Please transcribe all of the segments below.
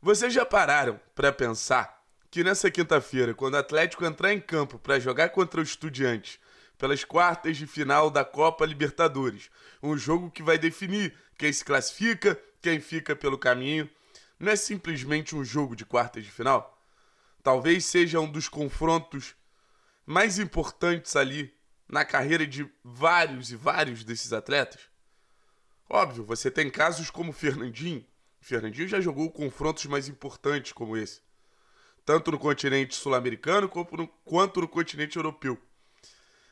Vocês já pararam para pensar que nessa quinta-feira, quando o Atlético entrar em campo para jogar contra o Estudiantes pelas quartas de final da Copa Libertadores, um jogo que vai definir quem se classifica, quem fica pelo caminho, não é simplesmente um jogo de quartas de final? Talvez seja um dos confrontos mais importantes ali na carreira de vários e vários desses atletas. Óbvio, você tem casos como Fernandinho, Fernandinho já jogou confrontos mais importantes como esse, tanto no continente sul-americano quanto no continente europeu.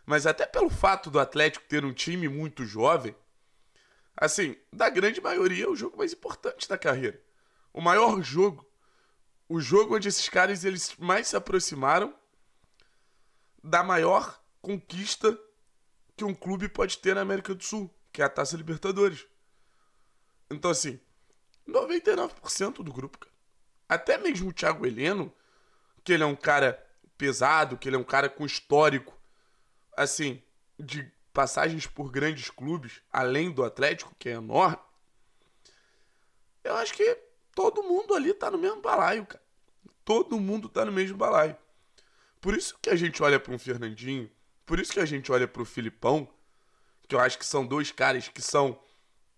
Mas até pelo fato do Atlético ter um time muito jovem, assim, da grande maioria é o jogo mais importante da carreira. O maior jogo, o jogo onde esses caras eles mais se aproximaram da maior conquista que um clube pode ter na América do Sul, que é a Taça Libertadores. Então assim, 99% do grupo, cara. Até mesmo o Thiago Heleno, que ele é um cara pesado, que ele é um cara com histórico, assim, de passagens por grandes clubes, além do Atlético, que é enorme. Eu acho que todo mundo ali tá no mesmo balaio, cara. Todo mundo tá no mesmo balaio. Por isso que a gente olha para um Fernandinho, por isso que a gente olha para o Filipão, que eu acho que são dois caras que são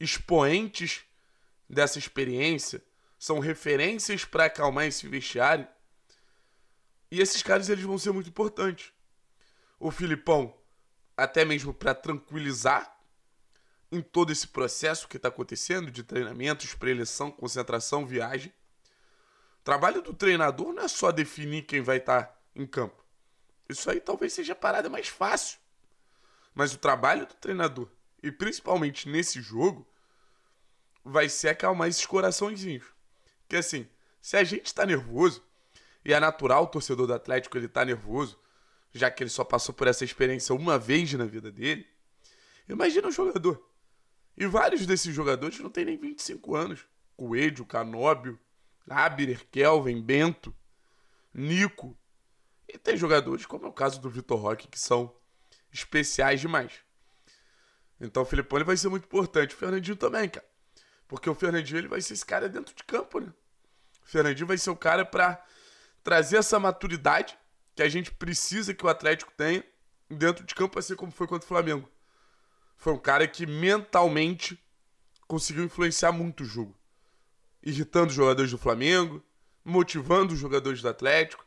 expoentes dessa experiência, são referências para acalmar esse vestiário. E esses caras eles vão ser muito importantes. O Filipão, até mesmo para tranquilizar em todo esse processo que está acontecendo de treinamentos, pré eleição concentração, viagem. O trabalho do treinador não é só definir quem vai estar tá em campo. Isso aí talvez seja a parada mais fácil. Mas o trabalho do treinador, e principalmente nesse jogo, vai ser acalmar esses coraçõezinhos. Porque assim, se a gente tá nervoso, e é natural o torcedor do Atlético ele tá nervoso, já que ele só passou por essa experiência uma vez na vida dele, imagina um jogador. E vários desses jogadores não tem nem 25 anos. Coelho, Canóbio, Abner, Kelvin, Bento, Nico. E tem jogadores, como é o caso do Vitor Roque, que são especiais demais. Então o Filipão vai ser muito importante. O Fernandinho também, cara. Porque o Fernandinho ele vai ser esse cara dentro de campo, né? O Fernandinho vai ser o cara para trazer essa maturidade que a gente precisa que o Atlético tenha dentro de campo, assim como foi contra o Flamengo. Foi um cara que mentalmente conseguiu influenciar muito o jogo, irritando os jogadores do Flamengo, motivando os jogadores do Atlético.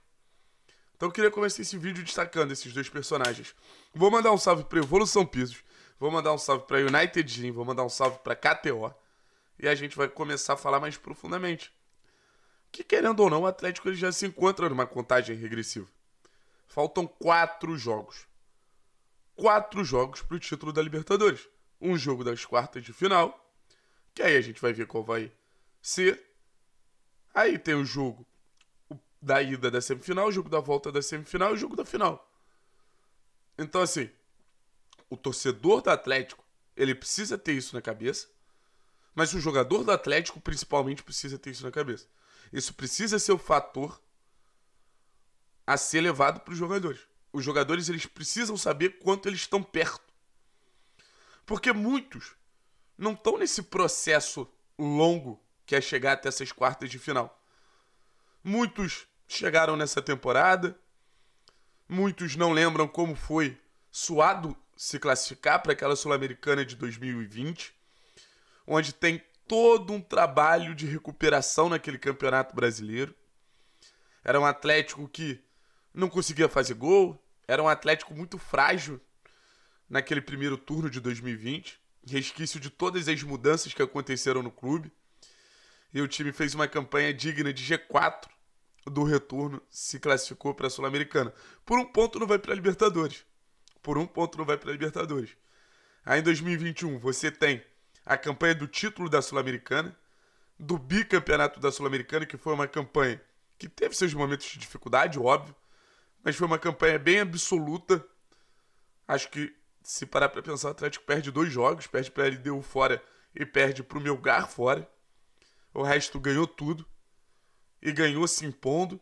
Então eu queria começar esse vídeo destacando esses dois personagens. Vou mandar um salve para Evolução Pisos, vou mandar um salve para United Gym, vou mandar um salve para KTO e a gente vai começar a falar mais profundamente. Que querendo ou não, o Atlético ele já se encontra numa contagem regressiva. Faltam quatro jogos. Quatro jogos para o título da Libertadores. Um jogo das quartas de final, que aí a gente vai ver qual vai ser. Aí tem o jogo da ida da semifinal, o jogo da volta da semifinal e o jogo da final. Então, assim, o torcedor do Atlético, ele precisa ter isso na cabeça mas o jogador do Atlético, principalmente, precisa ter isso na cabeça. Isso precisa ser o fator a ser levado para os jogadores. Os jogadores eles precisam saber quanto eles estão perto. Porque muitos não estão nesse processo longo que é chegar até essas quartas de final. Muitos chegaram nessa temporada, muitos não lembram como foi suado se classificar para aquela Sul-Americana de 2020 onde tem todo um trabalho de recuperação naquele campeonato brasileiro. Era um Atlético que não conseguia fazer gol, era um Atlético muito frágil naquele primeiro turno de 2020, resquício de todas as mudanças que aconteceram no clube. E o time fez uma campanha digna de G4 do retorno, se classificou para a Sul-Americana. Por um ponto não vai para a Libertadores. Por um ponto não vai para a Libertadores. Aí em 2021 você tem a campanha do título da Sul-Americana, do bicampeonato da Sul-Americana, que foi uma campanha que teve seus momentos de dificuldade, óbvio, mas foi uma campanha bem absoluta. Acho que, se parar para pensar, o Atlético perde dois jogos, perde para LDU fora e perde para o Melgar fora. O resto ganhou tudo e ganhou se impondo,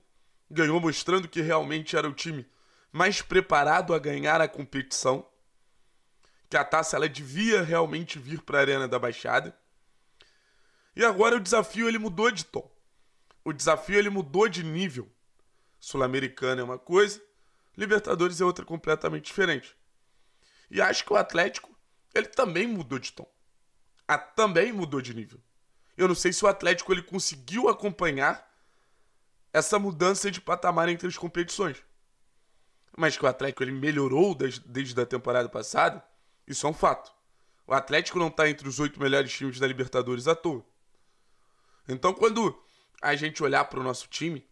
ganhou mostrando que realmente era o time mais preparado a ganhar a competição que a taça ela devia realmente vir para a Arena da Baixada. E agora o desafio ele mudou de tom. O desafio ele mudou de nível. Sul-Americana é uma coisa, Libertadores é outra completamente diferente. E acho que o Atlético ele também mudou de tom. A, ah, também mudou de nível. Eu não sei se o Atlético ele conseguiu acompanhar essa mudança de patamar entre as competições. Mas que o Atlético ele melhorou desde, desde a temporada passada, isso é um fato. O Atlético não está entre os oito melhores times da Libertadores à toa. Então, quando a gente olhar para o nosso time,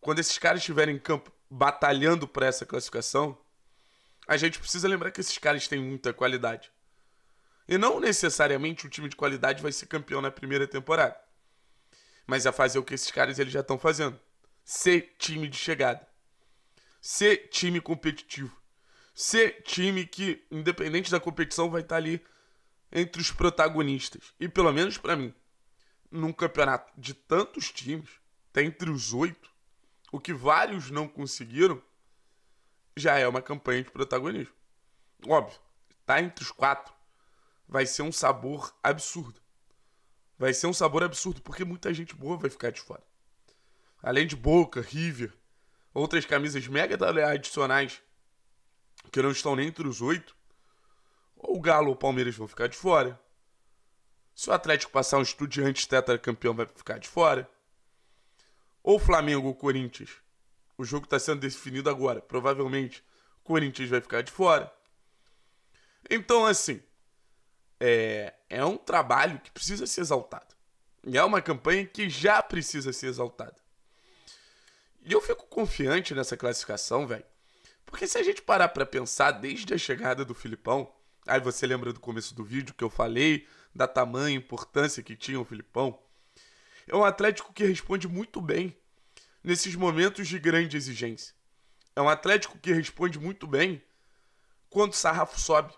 quando esses caras estiverem em campo batalhando para essa classificação, a gente precisa lembrar que esses caras têm muita qualidade. E não necessariamente o time de qualidade vai ser campeão na primeira temporada. Mas a fazer o que esses caras eles já estão fazendo. Ser time de chegada. Ser time competitivo ser time que, independente da competição, vai estar tá ali entre os protagonistas. E pelo menos para mim, num campeonato de tantos times, tá entre os oito, o que vários não conseguiram, já é uma campanha de protagonismo. Óbvio, tá entre os quatro, vai ser um sabor absurdo. Vai ser um sabor absurdo, porque muita gente boa vai ficar de fora. Além de Boca, River, outras camisas mega adicionais que não estão nem entre os oito, ou o Galo ou o Palmeiras vão ficar de fora. Se o Atlético passar um estudiante tetracampeão, vai ficar de fora. Ou Flamengo ou Corinthians. O jogo está sendo definido agora. Provavelmente Corinthians vai ficar de fora. Então, assim, é, é um trabalho que precisa ser exaltado. E é uma campanha que já precisa ser exaltada. E eu fico confiante nessa classificação, velho. Porque se a gente parar para pensar desde a chegada do Filipão, aí você lembra do começo do vídeo que eu falei da tamanha importância que tinha o Filipão? É um Atlético que responde muito bem nesses momentos de grande exigência. É um Atlético que responde muito bem quando o sarrafo sobe.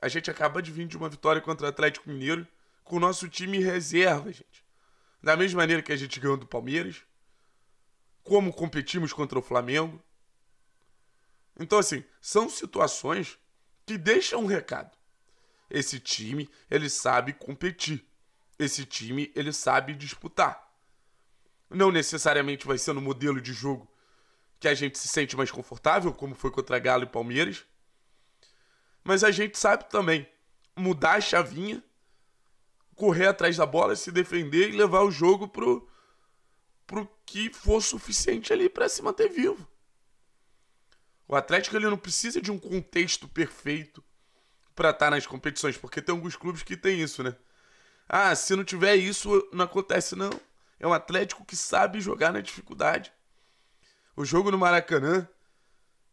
A gente acaba de vir de uma vitória contra o Atlético Mineiro com o nosso time reserva, gente. Da mesma maneira que a gente ganhou do Palmeiras, como competimos contra o Flamengo, então, assim, são situações que deixam um recado. Esse time, ele sabe competir. Esse time, ele sabe disputar. Não necessariamente vai ser no modelo de jogo que a gente se sente mais confortável, como foi contra Galo e Palmeiras. Mas a gente sabe também mudar a chavinha, correr atrás da bola, se defender e levar o jogo pro, pro que for suficiente ali para se manter vivo. O Atlético ele não precisa de um contexto perfeito para estar tá nas competições, porque tem alguns clubes que tem isso, né? Ah, se não tiver isso, não acontece não. É um Atlético que sabe jogar na dificuldade. O jogo no Maracanã,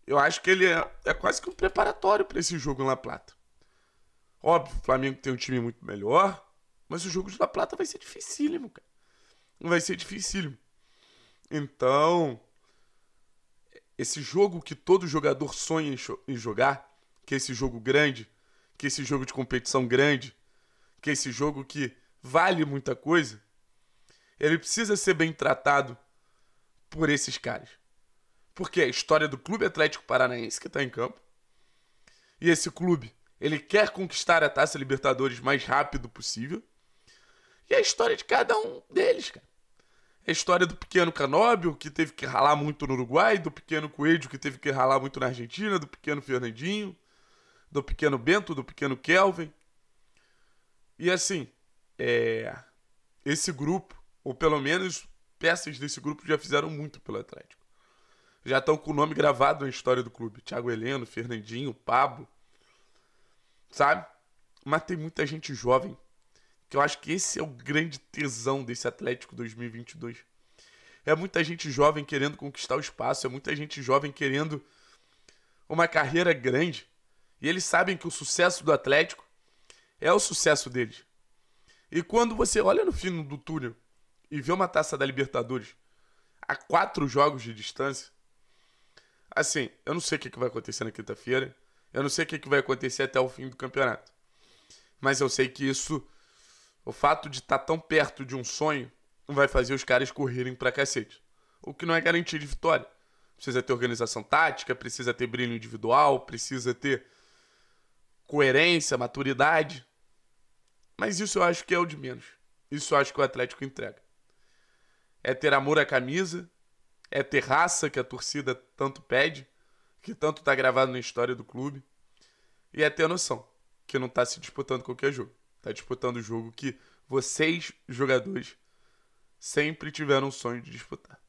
eu acho que ele é, é quase que um preparatório para esse jogo em La Plata. Óbvio, o Flamengo tem um time muito melhor, mas o jogo de La Plata vai ser dificílimo, cara. Vai ser dificílimo. Então, esse jogo que todo jogador sonha em jogar, que é esse jogo grande, que é esse jogo de competição grande, que é esse jogo que vale muita coisa, ele precisa ser bem tratado por esses caras. Porque é a história do Clube Atlético Paranaense que está em campo. E esse clube, ele quer conquistar a Taça Libertadores mais rápido possível. E a história de cada um deles, cara a história do pequeno Canóbio, que teve que ralar muito no Uruguai, do pequeno Coelho, que teve que ralar muito na Argentina, do pequeno Fernandinho, do pequeno Bento, do pequeno Kelvin. E assim, é... esse grupo, ou pelo menos peças desse grupo, já fizeram muito pelo Atlético. Já estão com o nome gravado na história do clube. Thiago Heleno, Fernandinho, Pablo. Sabe? Mas tem muita gente jovem que eu acho que esse é o grande tesão desse Atlético 2022. É muita gente jovem querendo conquistar o espaço, é muita gente jovem querendo uma carreira grande. E eles sabem que o sucesso do Atlético é o sucesso deles. E quando você olha no fim do túnel e vê uma taça da Libertadores a quatro jogos de distância, assim, eu não sei o que vai acontecer na quinta-feira, eu não sei o que vai acontecer até o fim do campeonato. Mas eu sei que isso o fato de estar tá tão perto de um sonho vai fazer os caras correrem pra cacete. O que não é garantia de vitória. Precisa ter organização tática, precisa ter brilho individual, precisa ter coerência, maturidade. Mas isso eu acho que é o de menos. Isso eu acho que o Atlético entrega. É ter amor à camisa, é ter raça que a torcida tanto pede, que tanto tá gravado na história do clube, e é ter noção que não tá se disputando qualquer jogo tá disputando o jogo que vocês, jogadores, sempre tiveram o sonho de disputar.